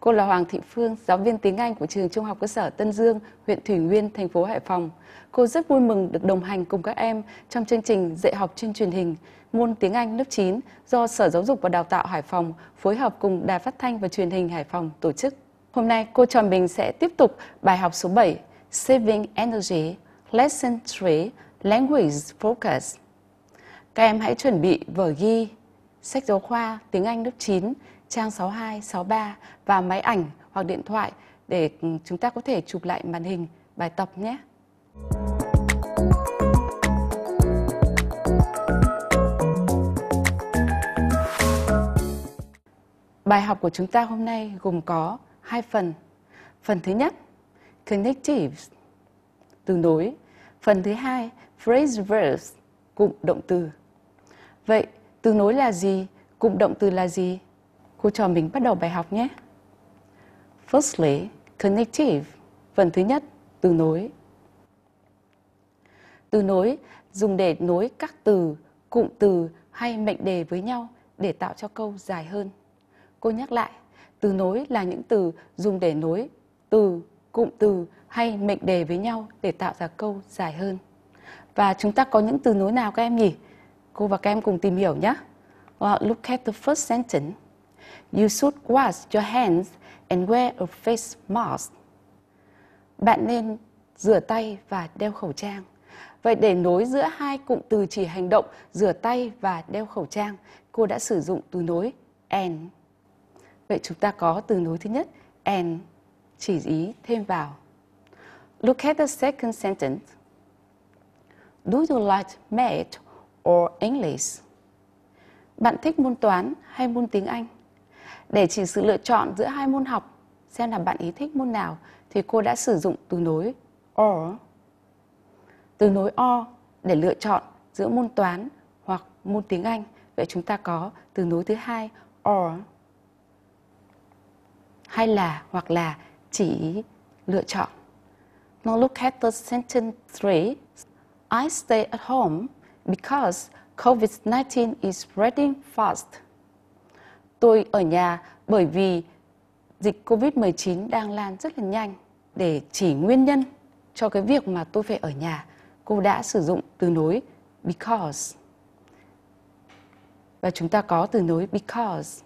Cô là Hoàng Thị Phương, giáo viên tiếng Anh của trường Trung học cơ sở Tân Dương, huyện Thủy Nguyên, thành phố Hải Phòng. Cô rất vui mừng được đồng hành cùng các em trong chương trình dạy học trên truyền hình môn tiếng Anh lớp 9 do Sở Giáo dục và Đào tạo Hải Phòng phối hợp cùng Đài Phát thanh và Truyền hình Hải Phòng tổ chức. Hôm nay cô cho mình sẽ tiếp tục bài học số 7 Saving Energy Lesson 3 Language Focus. Các em hãy chuẩn bị vở ghi sách giáo khoa tiếng Anh lớp 9 Trang 62, 63 và máy ảnh hoặc điện thoại để chúng ta có thể chụp lại màn hình bài tập nhé. Bài học của chúng ta hôm nay gồm có hai phần. Phần thứ nhất, connectives, tương đối. Phần thứ hai, phrase verbs, cụm động từ. Vậy, tương đối là gì? Cụm động từ là gì? Cô trò mình bắt đầu bài học nhé. Firstly, connective. Phần thứ nhất, từ nối. Từ nối dùng để nối các từ, cụm từ hay mệnh đề với nhau để tạo cho câu dài hơn. Cô nhắc lại, từ nối là những từ dùng để nối từ, cụm từ hay mệnh đề với nhau để tạo ra câu dài hơn. Và chúng ta có những từ nối nào các em nhỉ? Cô và các em cùng tìm hiểu nhé. Well, look at the first sentence. You should wash your hands and wear a face mask. Bạn nên rửa tay và đeo khẩu trang. Vậy để nối giữa hai cụm từ chỉ hành động rửa tay và đeo khẩu trang, cô đã sử dụng từ nối and. Vậy chúng ta có từ nối thứ nhất and chỉ ý thêm vào. Look at the second sentence. Do you like math or English? Bạn thích môn toán hay môn tiếng Anh? để chỉ sự lựa chọn giữa hai môn học xem là bạn ý thích môn nào thì cô đã sử dụng từ nối or từ nối or để lựa chọn giữa môn toán hoặc môn tiếng Anh vậy chúng ta có từ nối thứ hai or hay là hoặc là chỉ lựa chọn Now look at the sentence 3. I stay at home because COVID-19 is spreading fast tôi ở nhà bởi vì dịch Covid-19 đang lan rất là nhanh để chỉ nguyên nhân cho cái việc mà tôi phải ở nhà. Cô đã sử dụng từ nối because. Và chúng ta có từ nối because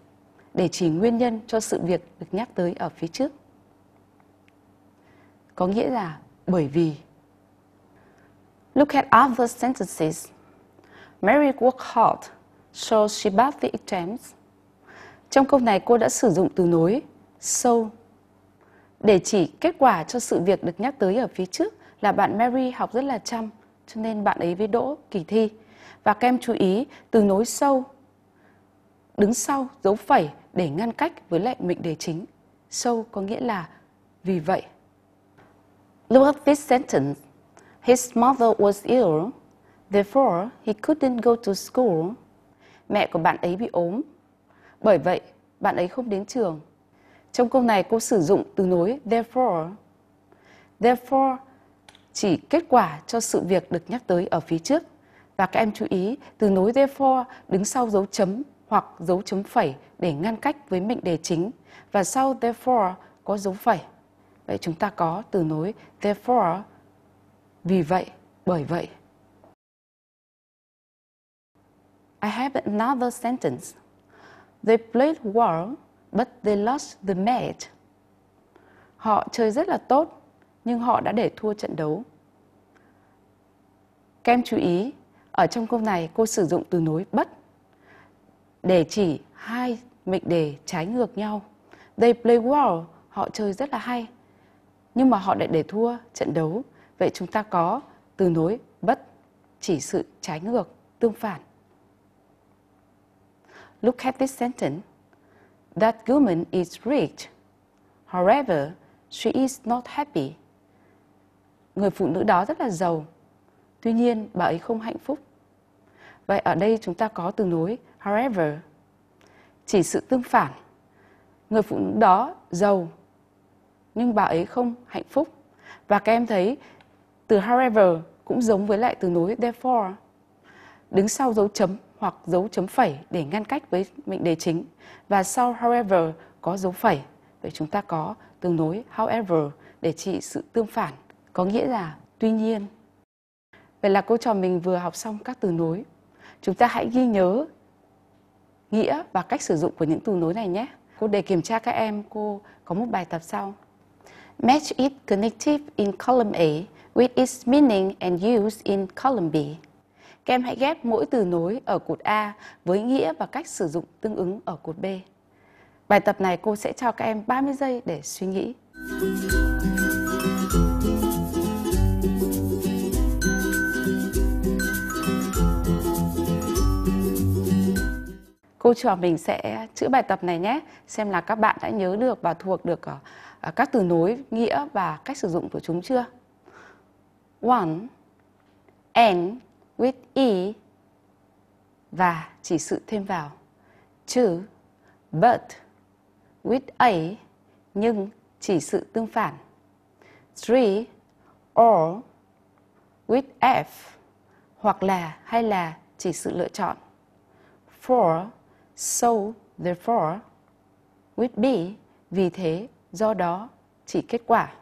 để chỉ nguyên nhân cho sự việc được nhắc tới ở phía trước. Có nghĩa là bởi vì. Look at other sentences. Mary worked hard, so she passed the exams. Trong câu này cô đã sử dụng từ nối sâu để chỉ kết quả cho sự việc được nhắc tới ở phía trước là bạn Mary học rất là chăm cho nên bạn ấy với đỗ kỳ thi. Và các em chú ý từ nối sâu đứng sau dấu phẩy để ngăn cách với lại mệnh đề chính. Sâu có nghĩa là vì vậy. Look at this sentence. His mother was ill, therefore he couldn't go to school. Mẹ của bạn ấy bị ốm, bởi vậy, bạn ấy không đến trường. Trong câu này cô sử dụng từ nối therefore. Therefore chỉ kết quả cho sự việc được nhắc tới ở phía trước. Và các em chú ý, từ nối therefore đứng sau dấu chấm hoặc dấu chấm phẩy để ngăn cách với mệnh đề chính. Và sau therefore có dấu phẩy. Vậy chúng ta có từ nối therefore, vì vậy, bởi vậy. I have another sentence. They played well, but they lost the match. Họ chơi rất là tốt, nhưng họ đã để thua trận đấu. Các chú ý, ở trong câu này cô sử dụng từ nối bất để chỉ hai mệnh đề trái ngược nhau. They play well, họ chơi rất là hay. Nhưng mà họ lại để thua trận đấu. Vậy chúng ta có từ nối bất chỉ sự trái ngược, tương phản. Look at this sentence. That woman is rich. However, she is not happy. Người phụ nữ đó rất là giàu. Tuy nhiên, bà ấy không hạnh phúc. Vậy ở đây chúng ta có từ nối however. Chỉ sự tương phản. Người phụ nữ đó giàu nhưng bà ấy không hạnh phúc. Và các em thấy từ however cũng giống với lại từ nối therefore. Đứng sau dấu chấm hoặc dấu chấm phẩy để ngăn cách với mệnh đề chính và sau however có dấu phẩy. Vậy chúng ta có tương nối however để trị sự tương phản, có nghĩa là tuy nhiên. Vậy là cô trò mình vừa học xong các từ nối. Chúng ta hãy ghi nhớ nghĩa và cách sử dụng của những từ nối này nhé. Cô để kiểm tra các em, cô có một bài tập sau. Match each connective in column A with its meaning and use in column B. Các em hãy ghép mỗi từ nối ở cột A với nghĩa và cách sử dụng tương ứng ở cột B. Bài tập này cô sẽ cho các em 30 giây để suy nghĩ. Cô trò mình sẽ chữa bài tập này nhé, xem là các bạn đã nhớ được và thuộc được ờ, ờ, các từ nối, nghĩa và cách sử dụng của chúng chưa. One, and, with e và chỉ sự thêm vào to, but, with a nhưng chỉ sự tương phản. Three, or, with f hoặc là hay là chỉ sự lựa chọn. Four, so, therefore, with b vì thế, do đó, chỉ kết quả.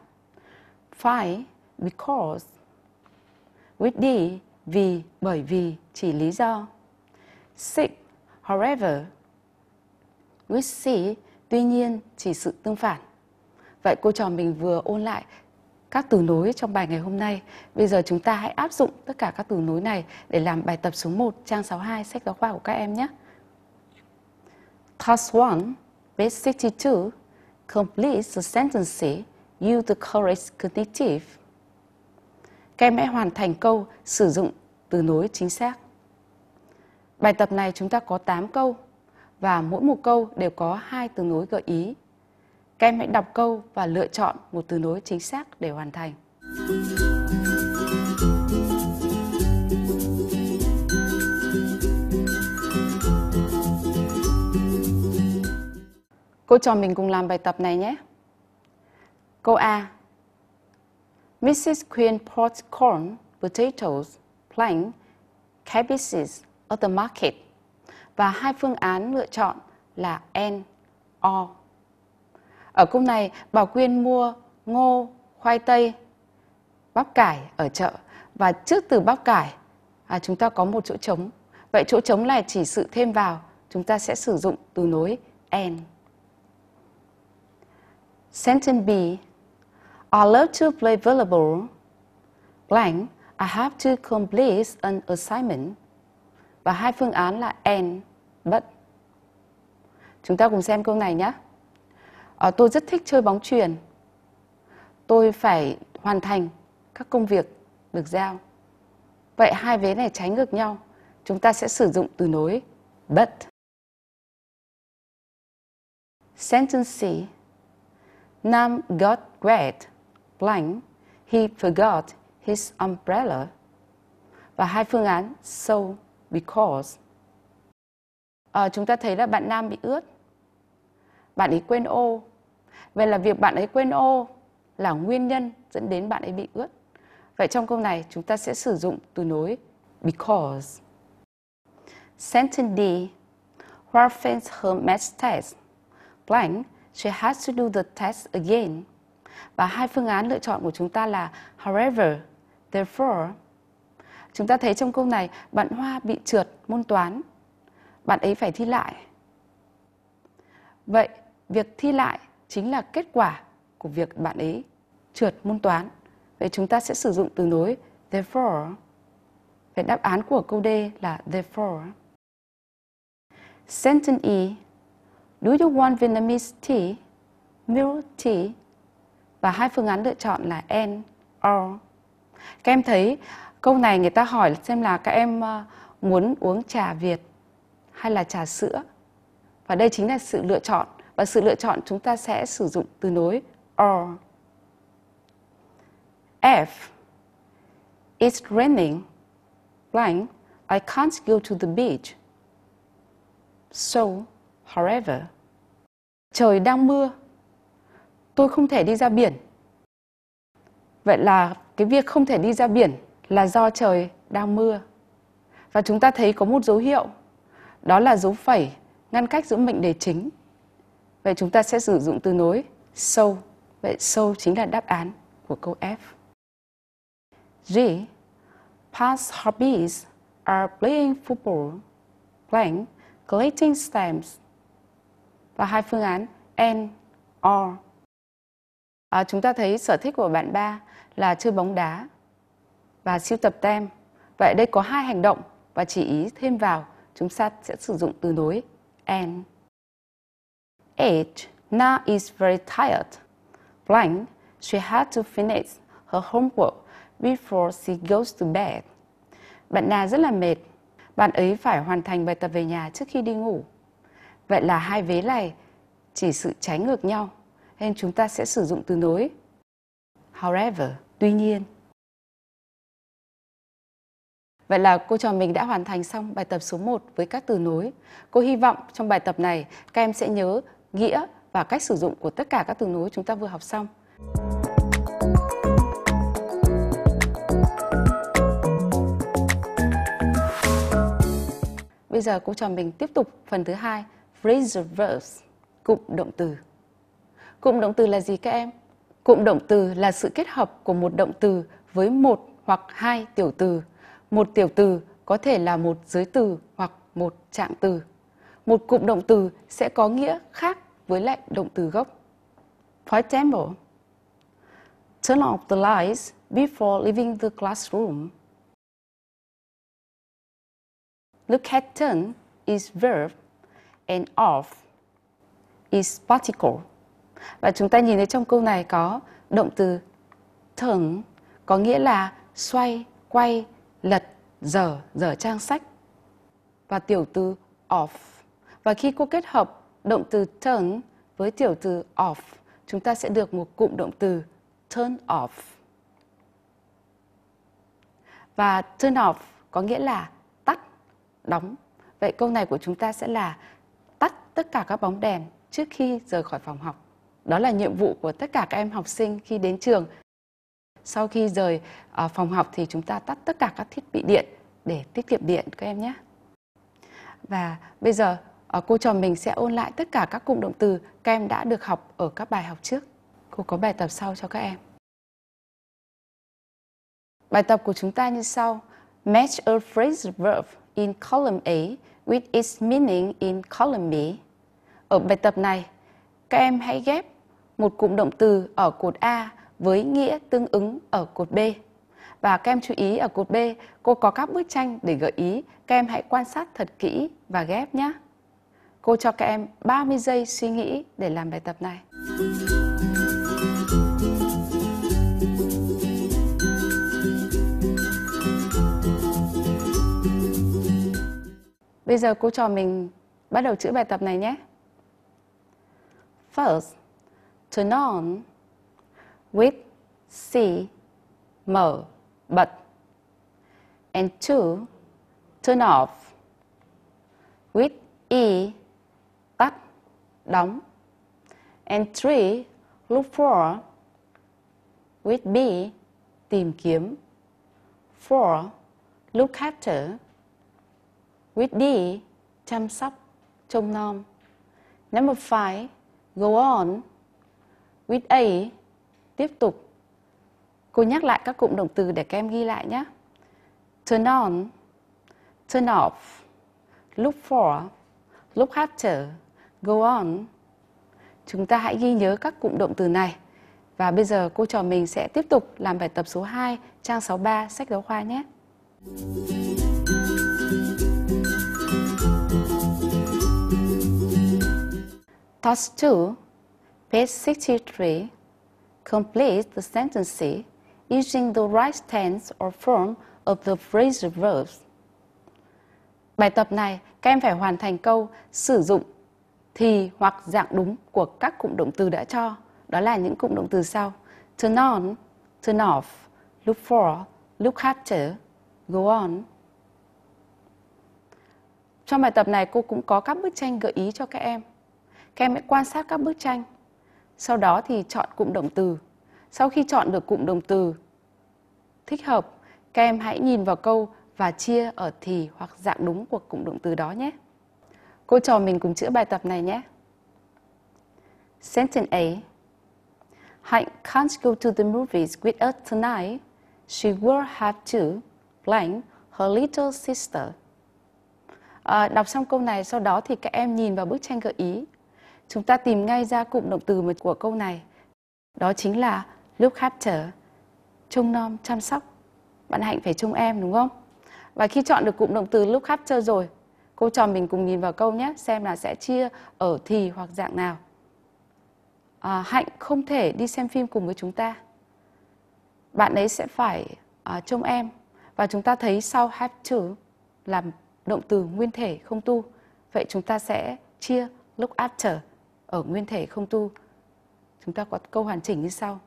Five, because, with d vì, bởi vì, chỉ lý do. Sick, however, with see, tuy nhiên chỉ sự tương phản. Vậy cô trò mình vừa ôn lại các từ nối trong bài ngày hôm nay. Bây giờ chúng ta hãy áp dụng tất cả các từ nối này để làm bài tập số 1 trang 62 sách giáo khoa của các em nhé. Task 1, page 62, complete the sentence use the correct connective các em hãy hoàn thành câu sử dụng từ nối chính xác. Bài tập này chúng ta có 8 câu và mỗi một câu đều có hai từ nối gợi ý. Các em hãy đọc câu và lựa chọn một từ nối chính xác để hoàn thành. Cô trò mình cùng làm bài tập này nhé. Câu A Mrs. Queen bought corn, potatoes, plank, cabbages at the market. Và hai phương án lựa chọn là N, O. Ở câu này, Bảo Quyên mua ngô, khoai tây, bắp cải ở chợ. Và trước từ bắp cải, à, chúng ta có một chỗ trống. Vậy chỗ trống này chỉ sự thêm vào, chúng ta sẽ sử dụng từ nối N. Sentence B I love to play volleyball. Blank. I have to complete an assignment. Và hai phương án là and, but. Chúng ta cùng xem câu này nhé. À, tôi rất thích chơi bóng truyền. Tôi phải hoàn thành các công việc được giao. Vậy hai vế này trái ngược nhau. Chúng ta sẽ sử dụng từ nối but. Sentence C. Nam got great. Planck, he forgot his umbrella. Và hai phương án so because. À, chúng ta thấy là bạn nam bị ướt. Bạn ấy quên ô. Vậy là việc bạn ấy quên ô là nguyên nhân dẫn đến bạn ấy bị ướt. Vậy trong câu này chúng ta sẽ sử dụng từ nối because. Sentence D. Ralph fails her math test. Blank, she has to do the test again. Và hai phương án lựa chọn của chúng ta là however, therefore. Chúng ta thấy trong câu này bạn Hoa bị trượt môn toán. Bạn ấy phải thi lại. Vậy việc thi lại chính là kết quả của việc bạn ấy trượt môn toán. Vậy chúng ta sẽ sử dụng từ nối therefore. Vậy đáp án của câu D là therefore. Sentence E. Do you want Vietnamese tea? Milk tea và hai phương án lựa chọn là and or. Các em thấy câu này người ta hỏi xem là các em ờ, muốn uống trà Việt hay là trà sữa. Và đây chính là sự lựa chọn và sự lựa chọn chúng ta sẽ sử dụng từ nối or. F. It's raining. Blank. I can't go to the beach. So, however. Trời đang mưa, tôi không thể đi ra biển. Vậy là cái việc không thể đi ra biển là do trời đang mưa. Và chúng ta thấy có một dấu hiệu, đó là dấu phẩy ngăn cách giữa mệnh đề chính. Vậy chúng ta sẽ sử dụng từ nối sâu. So. Vậy sâu so chính là đáp án của câu F. G. Past hobbies are playing football, playing collecting stamps. Và hai phương án N, R à, chúng ta thấy sở thích của bạn ba là chơi bóng đá và siêu tập tem vậy đây có hai hành động và chỉ ý thêm vào chúng ta sẽ sử dụng từ nối and Age now is very tired blank she had to finish her homework before she goes to bed bạn Na rất là mệt bạn ấy phải hoàn thành bài tập về nhà trước khi đi ngủ vậy là hai vế này chỉ sự trái ngược nhau nên chúng ta sẽ sử dụng từ nối however, tuy nhiên. Vậy là cô trò mình đã hoàn thành xong bài tập số 1 với các từ nối. Cô hy vọng trong bài tập này các em sẽ nhớ nghĩa và cách sử dụng của tất cả các từ nối chúng ta vừa học xong. Bây giờ cô trò mình tiếp tục phần thứ hai, phrasal verbs, cụm động từ. Cụm động từ là gì các em? Cụm động từ là sự kết hợp của một động từ với một hoặc hai tiểu từ. Một tiểu từ có thể là một giới từ hoặc một trạng từ. Một cụm động từ sẽ có nghĩa khác với lại động từ gốc. For example, turn off the lights before leaving the classroom. Look at turn is verb and off is particle. Và chúng ta nhìn thấy trong câu này có động từ thưởng có nghĩa là xoay, quay, lật, dở, dở trang sách và tiểu từ off. Và khi cô kết hợp động từ turn với tiểu từ off, chúng ta sẽ được một cụm động từ turn off. Và turn off có nghĩa là tắt, đóng. Vậy câu này của chúng ta sẽ là tắt tất cả các bóng đèn trước khi rời khỏi phòng học. Đó là nhiệm vụ của tất cả các em học sinh khi đến trường. Sau khi rời à, phòng học thì chúng ta tắt tất cả các thiết bị điện để tiết kiệm điện các em nhé. Và bây giờ à, cô trò mình sẽ ôn lại tất cả các cụm động từ các em đã được học ở các bài học trước. Cô có bài tập sau cho các em. Bài tập của chúng ta như sau. Match a phrase verb in column A with its meaning in column B. Ở bài tập này, các em hãy ghép một cụm động từ ở cột A với nghĩa tương ứng ở cột B. Và các em chú ý ở cột B, cô có các bức tranh để gợi ý, các em hãy quan sát thật kỹ và ghép nhé. Cô cho các em 30 giây suy nghĩ để làm bài tập này. Bây giờ cô cho mình bắt đầu chữ bài tập này nhé. First, turn on with C mở bật and two turn off with E tắt đóng and three look for with B tìm kiếm four look after with D chăm sóc trông nom number five go on with A ấy, tiếp tục. Cô nhắc lại các cụm động từ để các em ghi lại nhé. Turn on, turn off, look for, look after, go on. Chúng ta hãy ghi nhớ các cụm động từ này. Và bây giờ cô trò mình sẽ tiếp tục làm bài tập số 2, trang 63, sách giáo khoa nhé. Task 2 Page 63. Complete the sentence using the right tense or form of the phrasal verbs. Bài tập này, các em phải hoàn thành câu sử dụng thì hoặc dạng đúng của các cụm động từ đã cho. Đó là những cụm động từ sau. Turn on, turn off, look for, look after, go on. Trong bài tập này, cô cũng có các bức tranh gợi ý cho các em. Các em hãy quan sát các bức tranh sau đó thì chọn cụm động từ. Sau khi chọn được cụm động từ thích hợp, các em hãy nhìn vào câu và chia ở thì hoặc dạng đúng của cụm động từ đó nhé. Cô trò mình cùng chữa bài tập này nhé. Sentence A Hạnh can't go to the movies with us tonight. She will have to blank her little sister. À, đọc xong câu này, sau đó thì các em nhìn vào bức tranh gợi ý chúng ta tìm ngay ra cụm động từ của câu này. Đó chính là lúc hát trở, trông nom, chăm sóc. Bạn Hạnh phải trông em đúng không? Và khi chọn được cụm động từ lúc hát trở rồi, cô trò mình cùng nhìn vào câu nhé, xem là sẽ chia ở thì hoặc dạng nào. À, Hạnh không thể đi xem phim cùng với chúng ta. Bạn ấy sẽ phải à, trông em. Và chúng ta thấy sau have to là động từ nguyên thể không tu. Vậy chúng ta sẽ chia look after ở nguyên thể không tu. Chúng ta có câu hoàn chỉnh như sau.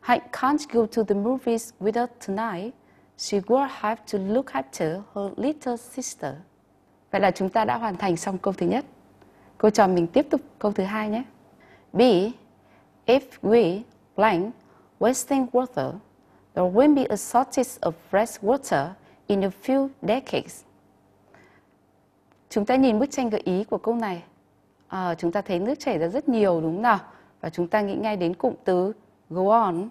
"Hạnh can't go to the movies with her tonight. She will have to look after her little sister. Vậy là chúng ta đã hoàn thành xong câu thứ nhất. Cô trò mình tiếp tục câu thứ hai nhé. B. If we blank wasting water, there will be a shortage of fresh water in a few decades. Chúng ta nhìn bức tranh gợi ý của câu này à, chúng ta thấy nước chảy ra rất nhiều đúng không nào? Và chúng ta nghĩ ngay đến cụm từ go on.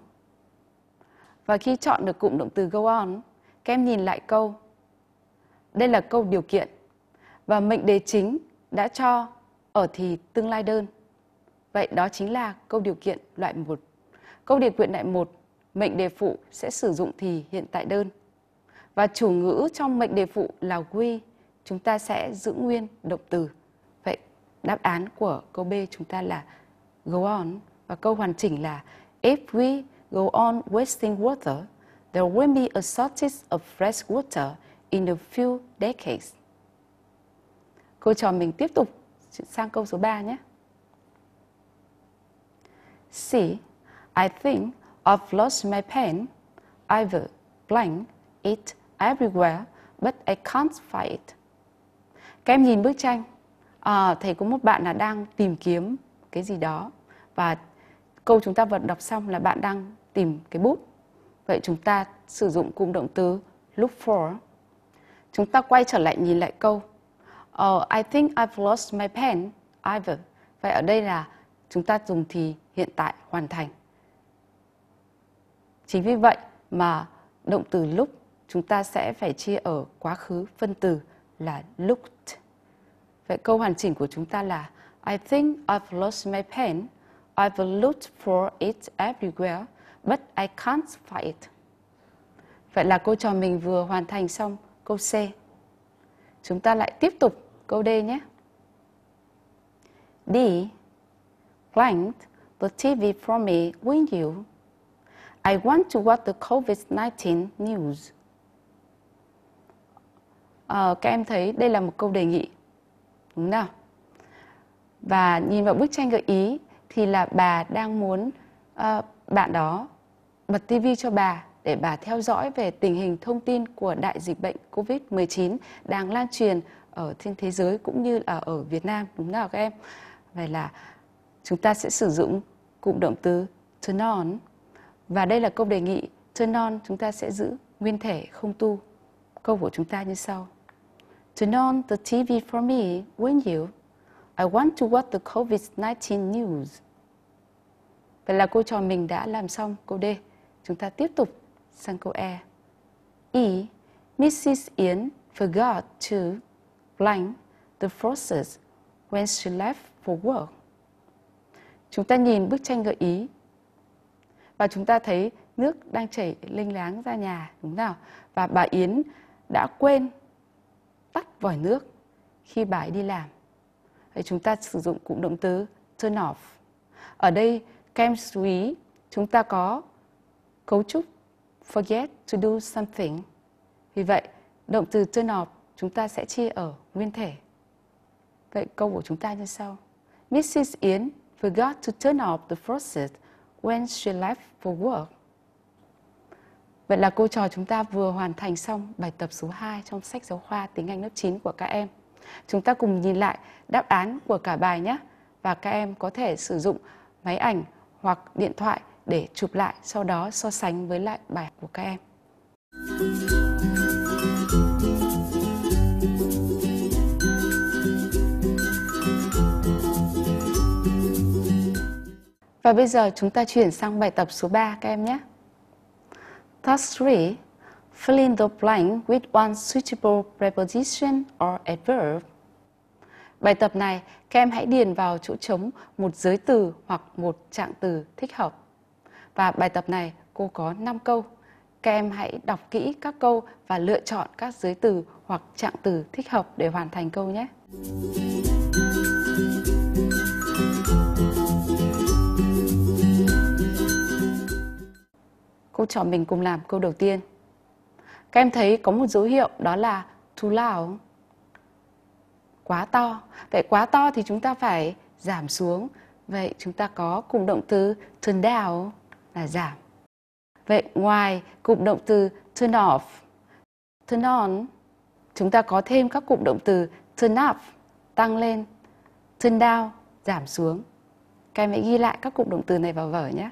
Và khi chọn được cụm động từ go on, các em nhìn lại câu. Đây là câu điều kiện và mệnh đề chính đã cho ở thì tương lai đơn. Vậy đó chính là câu điều kiện loại 1. Câu điều kiện loại 1, mệnh đề phụ sẽ sử dụng thì hiện tại đơn. Và chủ ngữ trong mệnh đề phụ là we, chúng ta sẽ giữ nguyên động từ đáp án của câu B chúng ta là go on và câu hoàn chỉnh là if we go on wasting water there will be a shortage of fresh water in a few decades. Cô trò mình tiếp tục sang câu số 3 nhé. C. I think I've lost my pen. I've blank it everywhere, but I can't find it. Các em nhìn bức tranh à, thầy có một bạn là đang tìm kiếm cái gì đó và câu chúng ta vừa đọc xong là bạn đang tìm cái bút vậy chúng ta sử dụng cụm động từ look for chúng ta quay trở lại nhìn lại câu oh, I think I've lost my pen I've vậy ở đây là chúng ta dùng thì hiện tại hoàn thành chính vì vậy mà động từ look chúng ta sẽ phải chia ở quá khứ phân từ là looked Vậy câu hoàn chỉnh của chúng ta là I think I've lost my pen. I've looked for it everywhere, but I can't find it. Vậy là cô trò mình vừa hoàn thành xong câu C. Chúng ta lại tiếp tục câu D nhé. D. Blanked the TV from me, will you? I want to watch the COVID-19 news. À, các em thấy đây là một câu đề nghị đúng không và nhìn vào bức tranh gợi ý thì là bà đang muốn uh, bạn đó bật tivi cho bà để bà theo dõi về tình hình thông tin của đại dịch bệnh Covid-19 đang lan truyền ở trên thế giới cũng như là ở Việt Nam đúng không các em? Vậy là chúng ta sẽ sử dụng cụm động từ turn on và đây là câu đề nghị turn on chúng ta sẽ giữ nguyên thể không tu. Câu của chúng ta như sau. Turn on the TV for me, won't you? I want to watch the COVID-19 news. Vậy là cô trò mình đã làm xong câu D. Chúng ta tiếp tục sang câu E. E. Mrs. Yến forgot to blank the process when she left for work. Chúng ta nhìn bức tranh gợi ý và chúng ta thấy nước đang chảy lênh láng ra nhà, đúng nào? Và bà Yến đã quên tắt vòi nước khi bà ấy đi làm. Đấy, chúng ta sử dụng cụm động từ turn off. Ở đây các em chú ý chúng ta có cấu trúc forget to do something. Vì vậy, động từ turn off chúng ta sẽ chia ở nguyên thể. Vậy câu của chúng ta như sau. Mrs. Yến forgot to turn off the faucet when she left for work. Vậy là cô trò chúng ta vừa hoàn thành xong bài tập số 2 trong sách giáo khoa tiếng Anh lớp 9 của các em. Chúng ta cùng nhìn lại đáp án của cả bài nhé. Và các em có thể sử dụng máy ảnh hoặc điện thoại để chụp lại, sau đó so sánh với lại bài của các em. Và bây giờ chúng ta chuyển sang bài tập số 3 các em nhé. Task 3. Fill in the blank with one suitable preposition or adverb. Bài tập này, các em hãy điền vào chỗ trống một giới từ hoặc một trạng từ thích hợp. Và bài tập này, cô có 5 câu. Các em hãy đọc kỹ các câu và lựa chọn các giới từ hoặc trạng từ thích hợp để hoàn thành câu nhé. cô chọn mình cùng làm câu đầu tiên. Các em thấy có một dấu hiệu đó là too loud. Quá to. Vậy quá to thì chúng ta phải giảm xuống. Vậy chúng ta có cụm động từ turn down là giảm. Vậy ngoài cụm động từ turn off, turn on, chúng ta có thêm các cụm động từ turn up, tăng lên, turn down, giảm xuống. Các em hãy ghi lại các cụm động từ này vào vở nhé.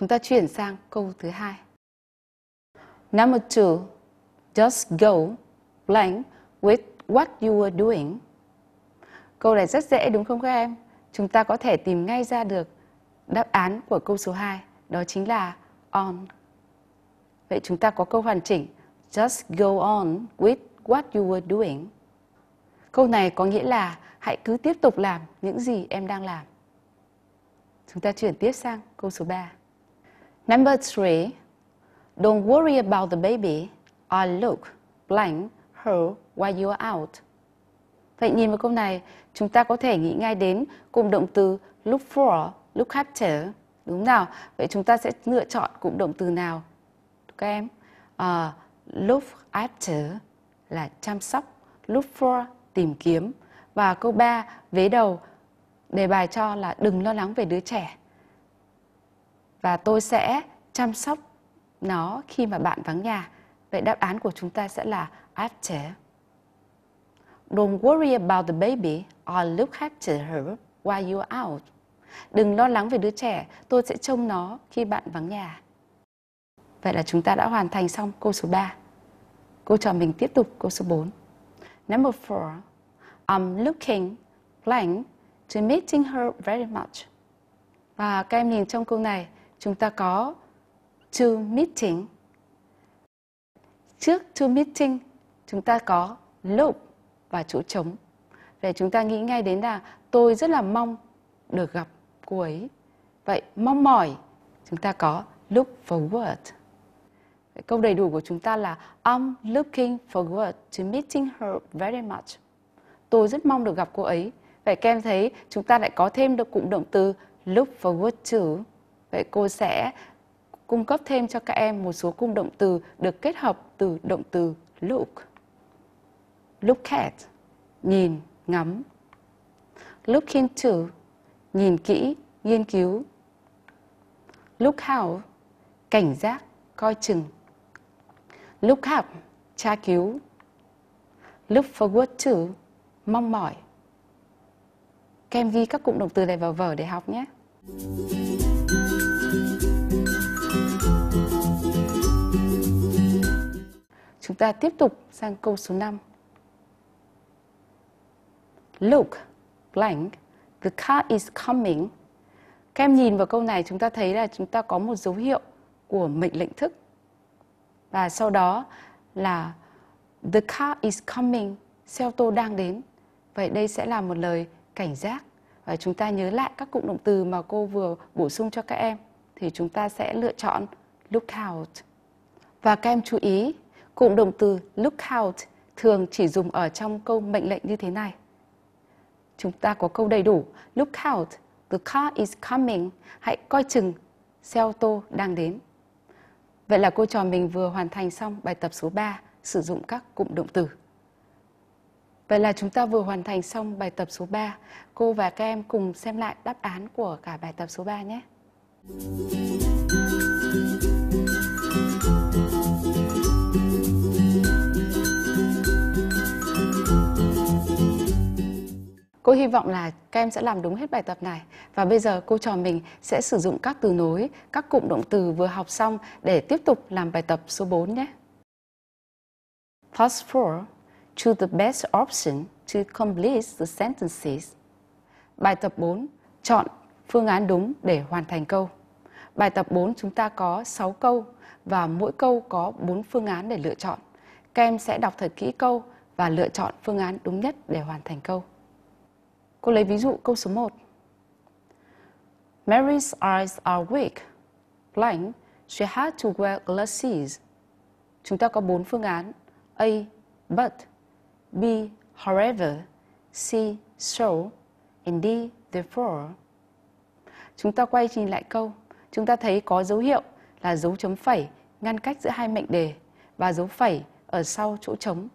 Chúng ta chuyển sang câu thứ hai. Number two, just go blank with what you were doing. Câu này rất dễ đúng không các em? Chúng ta có thể tìm ngay ra được đáp án của câu số 2, đó chính là on. Vậy chúng ta có câu hoàn chỉnh just go on with what you were doing. Câu này có nghĩa là hãy cứ tiếp tục làm những gì em đang làm. Chúng ta chuyển tiếp sang câu số 3. Number three, don't worry about the baby I look blank her while you are out. Vậy nhìn vào câu này, chúng ta có thể nghĩ ngay đến cụm động từ look for, look after. Đúng nào? Vậy chúng ta sẽ lựa chọn cụm động từ nào? Các em, uh, look after là chăm sóc, look for tìm kiếm. Và câu 3, vế đầu, đề bài cho là đừng lo lắng về đứa trẻ và tôi sẽ chăm sóc nó khi mà bạn vắng nhà. Vậy đáp án của chúng ta sẽ là after. Don't worry about the baby. I'll look after her while you're out. Đừng lo lắng về đứa trẻ, tôi sẽ trông nó khi bạn vắng nhà. Vậy là chúng ta đã hoàn thành xong câu số 3. Cô trò mình tiếp tục câu số 4. Number 4. I'm looking blank to meeting her very much. Và các em nhìn trong câu này, chúng ta có to meeting. Trước to meeting chúng ta có loop và chỗ trống. Vậy chúng ta nghĩ ngay đến là tôi rất là mong được gặp cô ấy. Vậy mong mỏi chúng ta có look forward. Vậy, câu đầy đủ của chúng ta là I'm looking forward to meeting her very much. Tôi rất mong được gặp cô ấy. Vậy các em thấy chúng ta lại có thêm được cụm động từ look forward to Vậy cô sẽ cung cấp thêm cho các em một số cung động từ được kết hợp từ động từ look. Look at, nhìn, ngắm. Look into, nhìn kỹ, nghiên cứu. Look out, cảnh giác, coi chừng. Look up, tra cứu. Look forward to, mong mỏi. Các em ghi các cụm động từ này vào vở để học nhé. Thank Chúng ta tiếp tục sang câu số 5. Look, blank, the car is coming. Các em nhìn vào câu này chúng ta thấy là chúng ta có một dấu hiệu của mệnh lệnh thức. Và sau đó là the car is coming, xe ô tô đang đến. Vậy đây sẽ là một lời cảnh giác chúng ta nhớ lại các cụm động từ mà cô vừa bổ sung cho các em thì chúng ta sẽ lựa chọn look out. Và các em chú ý, cụm động từ look out thường chỉ dùng ở trong câu mệnh lệnh như thế này. Chúng ta có câu đầy đủ look out, the car is coming, hãy coi chừng xe ô tô đang đến. Vậy là cô trò mình vừa hoàn thành xong bài tập số 3 sử dụng các cụm động từ. Vậy là chúng ta vừa hoàn thành xong bài tập số 3. Cô và các em cùng xem lại đáp án của cả bài tập số 3 nhé. Cô hy vọng là các em sẽ làm đúng hết bài tập này và bây giờ cô trò mình sẽ sử dụng các từ nối, các cụm động từ vừa học xong để tiếp tục làm bài tập số 4 nhé. Task 4 Choose the best option to complete the sentences. Bài tập 4. Chọn phương án đúng để hoàn thành câu. Bài tập 4 chúng ta có 6 câu và mỗi câu có 4 phương án để lựa chọn. Các em sẽ đọc thật kỹ câu và lựa chọn phương án đúng nhất để hoàn thành câu. Cô lấy ví dụ câu số 1. Mary's eyes are weak. Blank, she had to wear glasses. Chúng ta có 4 phương án. A. But B. However C. So And D. Therefore Chúng ta quay nhìn lại câu Chúng ta thấy có dấu hiệu là dấu chấm phẩy ngăn cách giữa hai mệnh đề và dấu phẩy ở sau chỗ trống.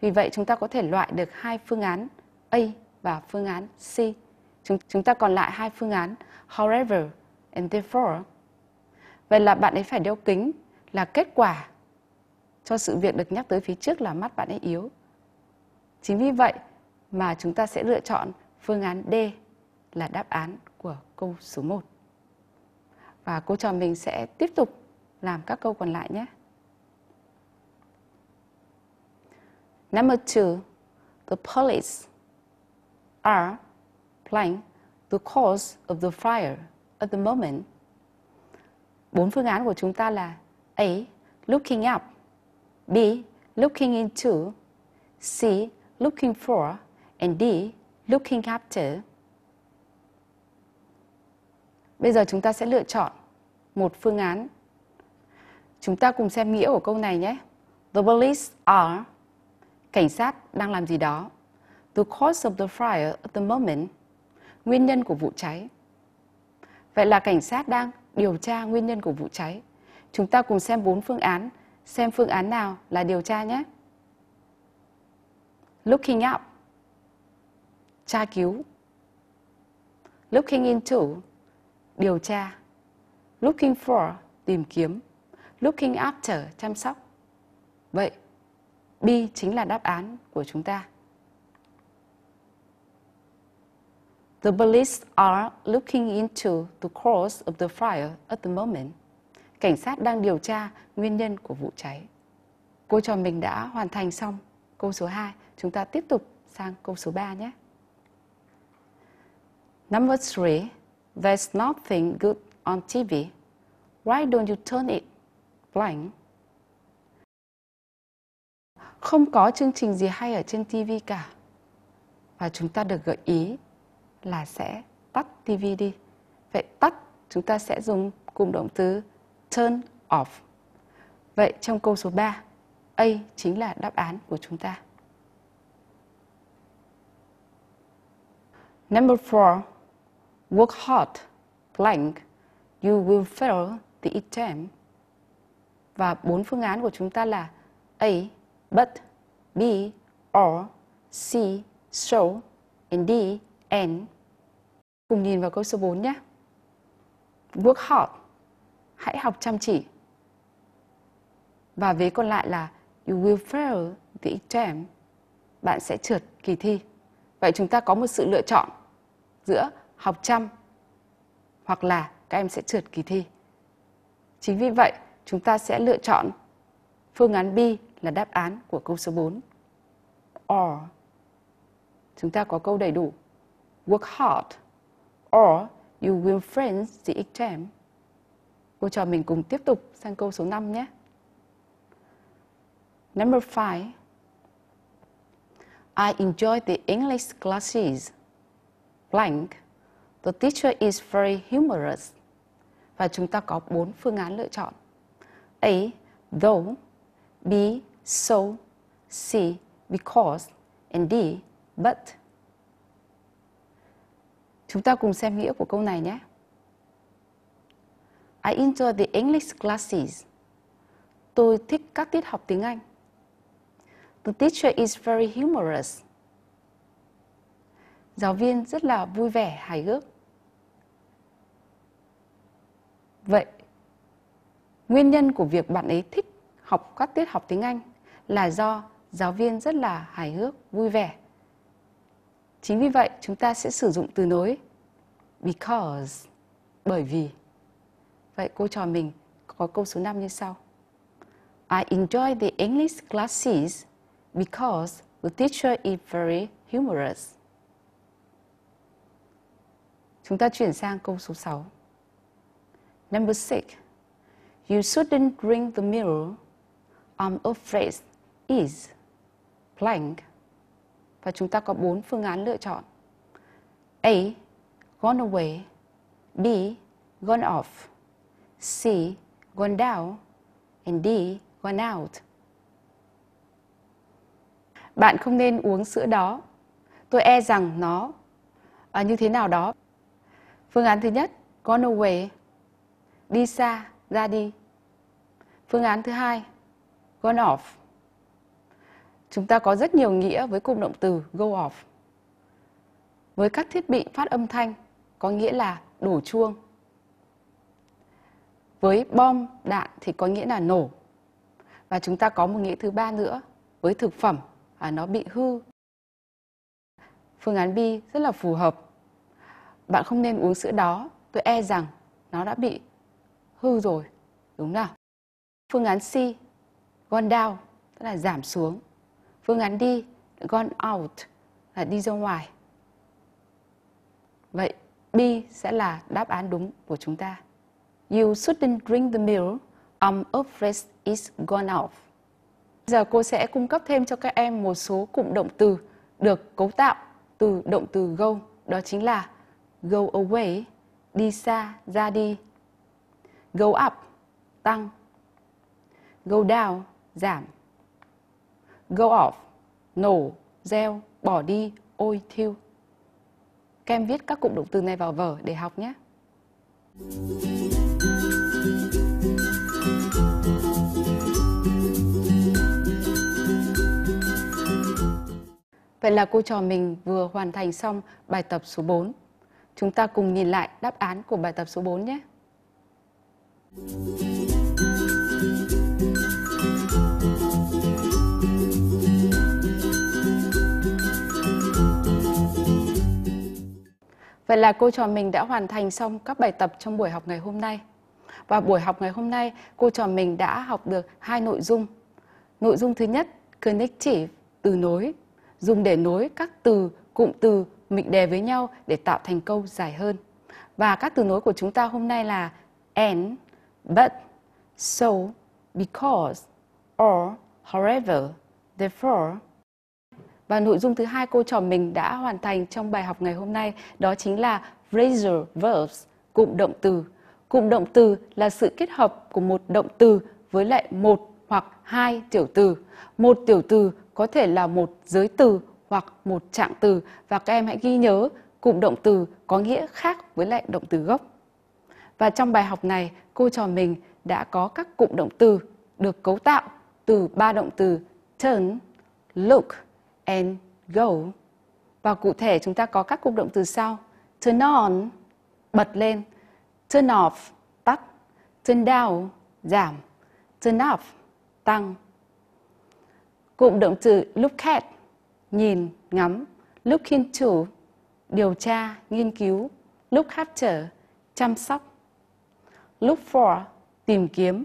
Vì vậy chúng ta có thể loại được hai phương án A và phương án C. Chúng, chúng ta còn lại hai phương án however and therefore. Vậy là bạn ấy phải đeo kính là kết quả cho sự việc được nhắc tới phía trước là mắt bạn ấy yếu Chính vì vậy mà chúng ta sẽ lựa chọn phương án D là đáp án của câu số 1. Và cô trò mình sẽ tiếp tục làm các câu còn lại nhé. Number two, the police are playing the cause of the fire at the moment. Bốn phương án của chúng ta là A. Looking up B. Looking into C looking for, and D, looking after. Bây giờ chúng ta sẽ lựa chọn một phương án. Chúng ta cùng xem nghĩa của câu này nhé. The police are cảnh sát đang làm gì đó. The cause of the fire at the moment nguyên nhân của vụ cháy. Vậy là cảnh sát đang điều tra nguyên nhân của vụ cháy. Chúng ta cùng xem bốn phương án, xem phương án nào là điều tra nhé looking up, tra cứu, looking into, điều tra, looking for, tìm kiếm, looking after, chăm sóc. Vậy, B chính là đáp án của chúng ta. The police are looking into the cause of the fire at the moment. Cảnh sát đang điều tra nguyên nhân của vụ cháy. Cô trò mình đã hoàn thành xong câu số 2. Chúng ta tiếp tục sang câu số 3 nhé. Number 3. There's nothing good on TV. Why don't you turn it blank? Không có chương trình gì hay ở trên TV cả. Và chúng ta được gợi ý là sẽ tắt TV đi. Vậy tắt chúng ta sẽ dùng cụm động từ turn off. Vậy trong câu số 3, A chính là đáp án của chúng ta. Number four, work hard, blank, you will fail the exam. Và bốn phương án của chúng ta là A. But B. Or C. So and D. And Cùng nhìn vào câu số 4 nhé. Work hard, hãy học chăm chỉ. Và vế còn lại là you will fail the exam. Bạn sẽ trượt kỳ thi. Vậy chúng ta có một sự lựa chọn giữa học chăm hoặc là các em sẽ trượt kỳ thi. Chính vì vậy, chúng ta sẽ lựa chọn phương án B là đáp án của câu số 4. Or chúng ta có câu đầy đủ work hard or you will friends the exam. Cô trò mình cùng tiếp tục sang câu số 5 nhé. Number 5. I enjoy the English classes blank, the teacher is very humorous. Và chúng ta có bốn phương án lựa chọn. A. Though B. So C. Because And D. But Chúng ta cùng xem nghĩa của câu này nhé. I enjoy the English classes. Tôi thích các tiết học tiếng Anh. The teacher is very humorous giáo viên rất là vui vẻ hài hước vậy nguyên nhân của việc bạn ấy thích học các tiết học tiếng anh là do giáo viên rất là hài hước vui vẻ chính vì vậy chúng ta sẽ sử dụng từ nối because bởi vì vậy cô trò mình có câu số 5 như sau I enjoy the English classes because the teacher is very humorous. Chúng ta chuyển sang câu số 6. Number 6. You shouldn't drink the mirror. I'm afraid is blank. Và chúng ta có bốn phương án lựa chọn. A. Gone away. B. Gone off. C. Gone down. And D. Gone out. Bạn không nên uống sữa đó. Tôi e rằng nó à, như thế nào đó Phương án thứ nhất, gone away, đi xa, ra đi. Phương án thứ hai, gone off. Chúng ta có rất nhiều nghĩa với cụm động từ go off. Với các thiết bị phát âm thanh có nghĩa là đổ chuông. Với bom, đạn thì có nghĩa là nổ. Và chúng ta có một nghĩa thứ ba nữa, với thực phẩm, à, nó bị hư. Phương án B rất là phù hợp bạn không nên uống sữa đó tôi e rằng nó đã bị hư rồi đúng nào phương án C gone down tức là giảm xuống phương án D gone out là đi ra ngoài vậy B sẽ là đáp án đúng của chúng ta you shouldn't drink the milk um I'm fresh is gone off giờ cô sẽ cung cấp thêm cho các em một số cụm động từ được cấu tạo từ động từ go đó chính là Go away, đi xa, ra đi. Go up, tăng. Go down, giảm. Go off, nổ, gieo, bỏ đi, ôi thiêu. Các em viết các cụm động từ này vào vở để học nhé. Vậy là cô trò mình vừa hoàn thành xong bài tập số 4. Chúng ta cùng nhìn lại đáp án của bài tập số 4 nhé. Vậy là cô trò mình đã hoàn thành xong các bài tập trong buổi học ngày hôm nay. Và buổi học ngày hôm nay, cô trò mình đã học được hai nội dung. Nội dung thứ nhất, connective, từ nối, dùng để nối các từ, cụm từ mịn đề với nhau để tạo thành câu dài hơn. Và các từ nối của chúng ta hôm nay là and, but, so, because, or, however, therefore. Và nội dung thứ hai cô trò mình đã hoàn thành trong bài học ngày hôm nay đó chính là phrasal verbs, cụm động từ. Cụm động từ là sự kết hợp của một động từ với lại một hoặc hai tiểu từ. Một tiểu từ có thể là một giới từ hoặc một trạng từ và các em hãy ghi nhớ cụm động từ có nghĩa khác với lại động từ gốc. Và trong bài học này, cô trò mình đã có các cụm động từ được cấu tạo từ ba động từ turn, look and go. Và cụ thể chúng ta có các cụm động từ sau: turn on, bật lên, turn off, tắt, turn down, giảm, turn up, tăng. Cụm động từ look at nhìn, ngắm, look into, điều tra, nghiên cứu, lúc look trở, chăm sóc, look for, tìm kiếm,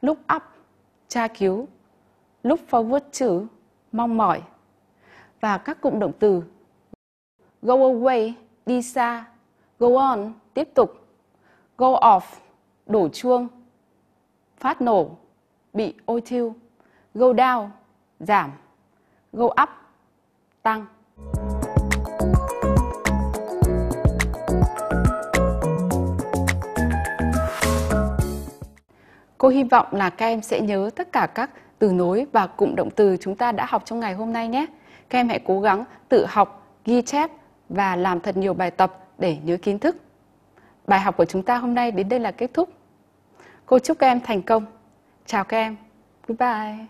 lúc up, tra cứu, lúc forward to, mong mỏi. Và các cụm động từ go away, đi xa, go on, tiếp tục, go off, đổ chuông, phát nổ, bị ôi thiêu, go down, giảm, go up, tăng Cô hy vọng là các em sẽ nhớ tất cả các từ nối và cụm động từ chúng ta đã học trong ngày hôm nay nhé. Các em hãy cố gắng tự học, ghi chép và làm thật nhiều bài tập để nhớ kiến thức. Bài học của chúng ta hôm nay đến đây là kết thúc. Cô chúc các em thành công. Chào các em. Goodbye.